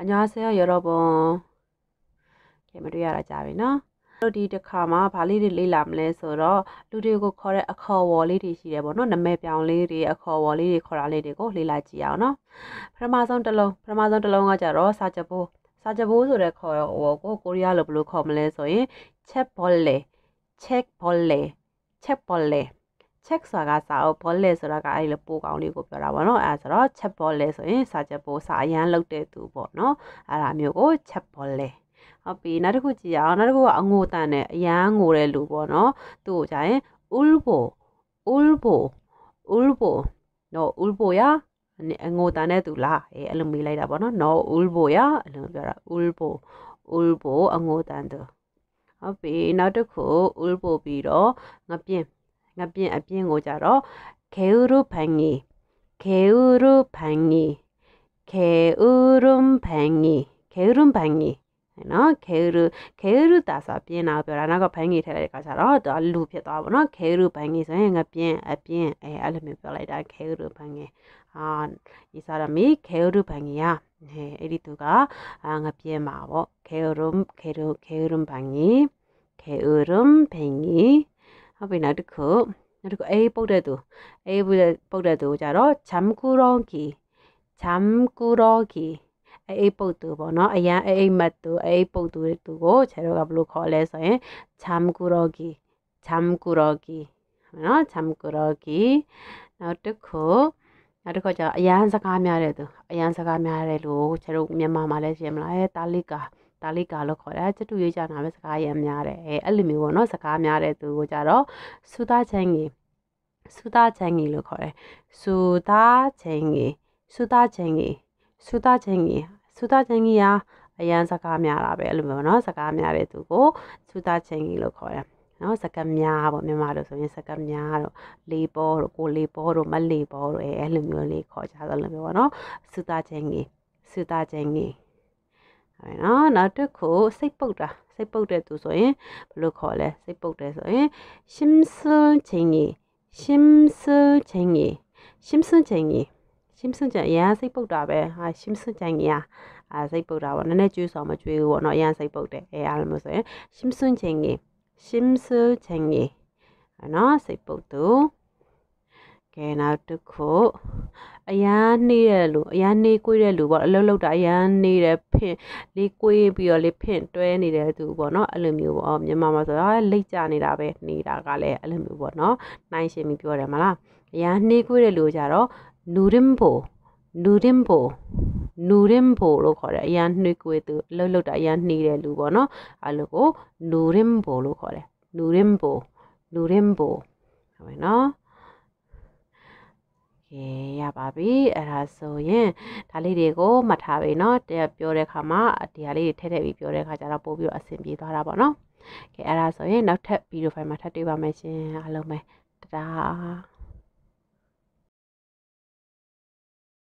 အညာဆဲရောရောပွန်ကဲမတွေ့ရတာကြာပြီနော်တို့ဒီတစ်ခါမှာဗာလေးတွေလေ့လာမလဲဆိုတော့လူတွေကိုခေါ်တဲ့အခေါ်ဝေါ်လေးတွေရှိတယ်ပေါ့နော်နာမည်ပြောင်လေးတွေအခေါ်ဝေါ်လေးတွေခေါ်တာလေးတွေကိုလေ့လာကြည့်အောင်နော်ပထမဆုံးတစ်လုံးပထမဆုံးတစ်လုံးကကြတော့စာချဘိုးစာချဘိုးဆိုတဲ့ခေါ်ဝေါ်ကိုကိုရီးယားလိုဘယ်လိုခေါ်မလဲဆိုရင်ချက်ဘောလေချက်ဘောလေချက်ဘောလေ check ဆိုတာကစာအုပ် bullet ဆိုတာကအဲ့ဒီလိုပို့ကောင်းလေးကိုပြောတာပေါ့နော်အဲ့ဒါဆိုတော့ check bullet ဆိုရင်စာချက်ပို့စာအရန်လောက်တဲ့သူပေါ့နော်အဲ့ဒါမျိုးကို check bullet ဟုတ်ပြီနောက်တစ်ခုကြည့်ရအောင်နောက်တစ်ခုကအငိုတန်နဲ့အရန်ငိုတဲ့လူပေါ့နော်သူ့ကိုကြာရင် ulbo ulbo ulbo နော် ulbo ရာအငိုတန်တဲ့သူလားအဲအဲ့လိုမေးလိုက်တာပေါ့နော် no ulbo ရာအဲ့လိုပြောတာ ulbo ulbo အငိုတန်သူဟုတ်ပြီနောက်တစ်ခု ulbo ပြီးတော့ငပြင်းငါပြင်အပြင်ကိုကြတော့게으루팽이게으루팽이게으름팽이게으름팽이နော်ခဲရုခဲရုတာဆိုပြင်တာပြောတာနောက်ကဘိုင်းကြီးထည့်လိုက်တဲ့ခါကျတော့ဒါလူဖြစ်သွားပါတော့ခဲရုဘိုင်းကြီးဆိုရင်ငါပြင်အပြင်အဲအဲ့လိုမျိုးပြောလိုက်တာခဲရုဘိုင်းကြီးအာဤစားရမီခဲရုဘိုင်းကြီးอ่ะဟဲ့အဲ့ဒီသူကအာငါပြင်ပါဗောခဲရုခဲရုခဲရုဘိုင်းကြီးခဲရုဘိုင်းကြီးဟုတ်ပြီနောက်တစ်ခုနောက်တစ်ခုအေးပုတ်တဲ့သူအေးပုတ်တဲ့သူကြတော့ဂျမ်ကူရောဂီဂျမ်ကူရောဂီအေးပုတ်သူပေါ့နော်အရန်အေးမတ်သူအေးပုတ်သူသူကိုခြေတော့ကဘယ်လိုခေါ်လဲဆိုရင်ဂျမ်ကူရောဂီဂျမ်ကူရောဂီနော်ဂျမ်ကူရောဂီနောက်တစ်ခုနောက်တစ်ခါကျအရန်စကားများတဲ့သူအရန်စကားများတဲ့လူကိုကျတို့မြန်မာမှာလည်းရှင်းမလားအဲတာလီကာဒါလေးကာလို့ခေါ်တယ်ကျွတ်တူရေးကြတာပဲစကားရအများတယ်အဲ့လိုမျိုးပေါ့နော်စကားများတဲ့သူကိုကြတော့စူသားချင်းကြီးစူသားချင်းကြီးလို့ခေါ်တယ်စူသားချင်းကြီးစူသားချင်းကြီးစူသားချင်းကြီးစူသားချင်းကြီးကအရန်စကားများတာပဲအဲ့လိုမျိုးပေါ့နော်စကားများတဲ့သူကိုစူသားချင်းကြီးလို့ခေါ်တယ်နော်စကများပေါ့မြန်မာလိုဆိုရင်စကများတို့လေးပေါ်တို့ကိုလေးပေါ်တို့မလေးပေါ်တို့အဲအဲ့လိုမျိုးလေးခေါ်ကြသလိုမျိုးပေါ့နော်စူသားချင်းကြီးစူသားချင်းကြီးဟဲ့နော်နောက်တစ်ခုစိတ်ပုတ်တာစိတ်ပုတ်တဲ့သူဆိုရင်ဘယ်လိုခေါ်လဲစိတ်ပုတ်တယ်ဆိုရင်심술쟁이심술쟁이심술쟁이ရှင်စန်ကြအရန်စိတ်ပုတ်တာပဲဟာရှင်စန်ကြကြီးอ่ะအာစိတ်ပုတ်တာပေါ့နည်းနည်းကျွေးဆောင်မကျွေးဘူးပေါ့เนาะအရန်စိတ်ပုတ်တယ်အဲအားလို့ဆိုရင်ရှင်စန်ချင်ကြီးရှင်စန်ချင်ကြီးနော်စိတ်ပုတ်သူကဲနောက်တစ်ခုအရန်နှေးတယ်လို့အရန်နှေးကွေးတယ်လို့ပေါ့အလုံးလောက်တာအရန်နှေးတယ်ဖင့်လေးကွေးပြီးတော့လေးဖင့်တွဲနေတယ်သူပေါ့နော်အဲ့လိုမျိုးပေါ့မြန်မာမှာဆိုတော့လိတ်ကြနေတာပဲနေတာကလည်းအဲ့လိုမျိုးပေါ့နော်နိုင်ရှင်ပြီးပြောတယ်မလားအရန်နှေးကွေးတယ်လို့ကြတော့နူရင်ဘိုနူရင်ဘိုနူရင်ဘိုလို့ခေါ်တယ်အရန်နှေးကွေးသူအလုံးလောက်တာအရန်နှေးတယ်လို့ပေါ့နော်အဲ့လိုကိုနူရင်ဘိုလို့ခေါ်တယ်နူရင်ဘိုနူရင်ဘိုဟုတ်ပြီနော်ခဲရပါပြီအဲ့ဒါဆိုရင်ဒါလေးတွေကို မှတ်ထားပြီเนาะတက်ပြောတဲ့ခါမှာဒီဟာလေးတွေထည့်ထည့်ပြီးပြောတဲ့ခါကျတော့ပို့ပြီးတော့အဆင်ပြေသွားတာပေါ့เนาะကဲအဲ့ဒါဆိုရင် နောက်ထပ်ဗီဒီယိုဖိုင်မှာထပ်တွေ့ပါမယ်ရှင်အားလုံးပဲတဒါ